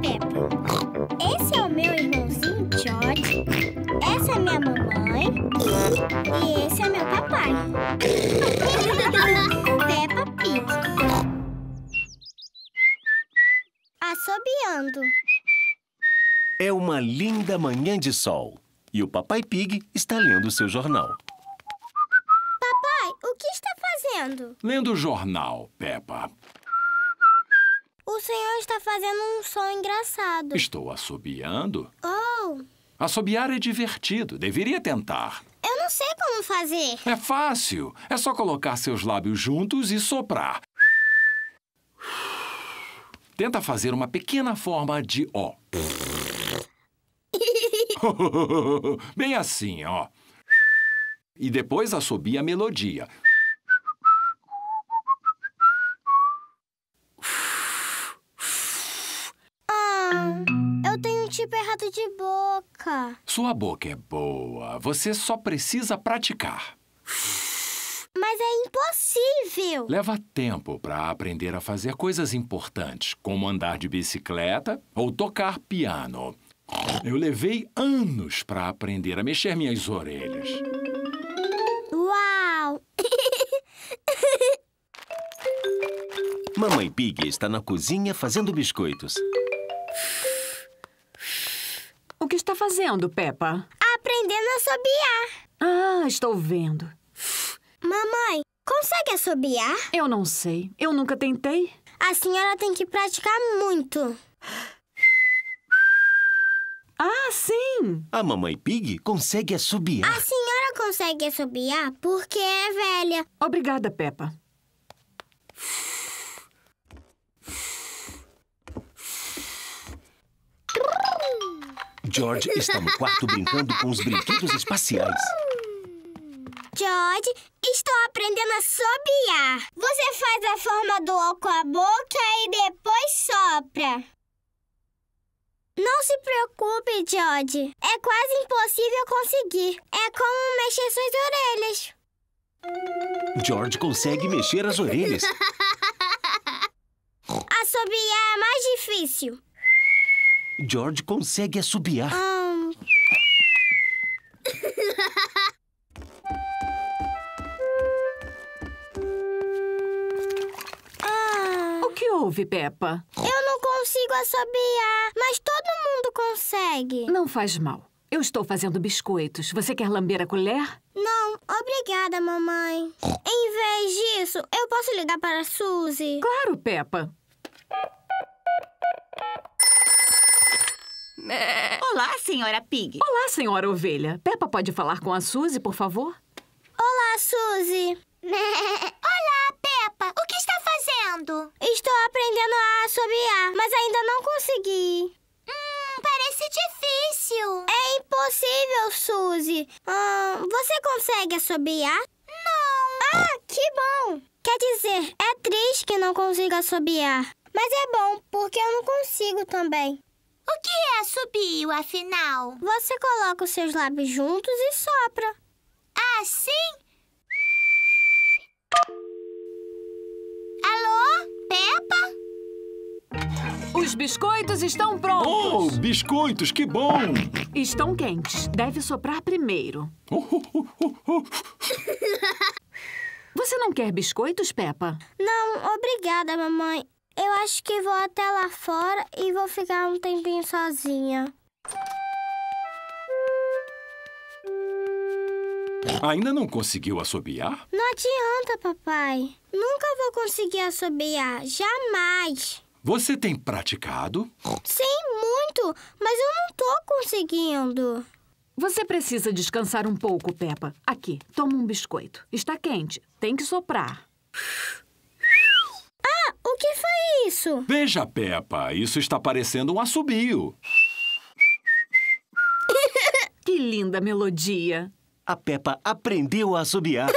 Peppa. Esse é o meu irmãozinho George. Essa é minha mamãe. E esse é meu papai. Peppa Pig. Assobiando. É uma linda manhã de sol. E o Papai Pig está lendo seu jornal. Papai, o que está fazendo? Lendo o jornal, Peppa. O senhor está fazendo um som engraçado. Estou assobiando. Oh! Assobiar é divertido. Deveria tentar. Eu não sei como fazer. É fácil. É só colocar seus lábios juntos e soprar. Tenta fazer uma pequena forma de O. Bem assim, ó. E depois assobia a melodia. tipo errado de boca. Sua boca é boa. Você só precisa praticar. Mas é impossível! Leva tempo para aprender a fazer coisas importantes, como andar de bicicleta ou tocar piano. Eu levei anos para aprender a mexer minhas orelhas. Uau! Mamãe Pig está na cozinha fazendo biscoitos. fazendo, Peppa? Aprendendo a assobiar. Ah, estou vendo. Mamãe, consegue assobiar? Eu não sei. Eu nunca tentei. A senhora tem que praticar muito. Ah, sim! A mamãe Pig consegue assobiar. A senhora consegue assobiar porque é velha. Obrigada, Peppa. George está no quarto brincando com os brinquedos espaciais. George, estou aprendendo a sobiar. Você faz a forma do O com a boca e depois sopra. Não se preocupe, George. É quase impossível conseguir. É como mexer suas orelhas. George consegue mexer as orelhas. George consegue assobiar. ah. O que houve, Peppa? Eu não consigo assobiar, mas todo mundo consegue. Não faz mal. Eu estou fazendo biscoitos. Você quer lamber a colher? Não, obrigada, mamãe. Em vez disso, eu posso ligar para a Suzy? Claro, Peppa. Olá, senhora Pig. Olá, senhora ovelha. Peppa pode falar com a Suzy, por favor? Olá, Suzy. Olá, Peppa. O que está fazendo? Estou aprendendo a assobiar, mas ainda não consegui. Hum, parece difícil. É impossível, Suzy. Hum, você consegue assobiar? Não. Ah, que bom. Quer dizer, é triste que não consiga assobiar. Mas é bom, porque eu não consigo também. O que é assobio, afinal? Você coloca os seus lábios juntos e sopra. Assim? Alô? Peppa? Os biscoitos estão prontos! Oh, biscoitos, que bom! Estão quentes. Deve soprar primeiro. Você não quer biscoitos, Peppa? Não, obrigada, mamãe. Eu acho que vou até lá fora e vou ficar um tempinho sozinha. Ainda não conseguiu assobiar? Não adianta, papai. Nunca vou conseguir assobiar. Jamais. Você tem praticado? Sim, muito, mas eu não tô conseguindo. Você precisa descansar um pouco, Peppa. Aqui, toma um biscoito. Está quente. Tem que soprar. O que foi isso? Veja, Peppa, isso está parecendo um assobio. que linda melodia. A Peppa aprendeu a assobiar.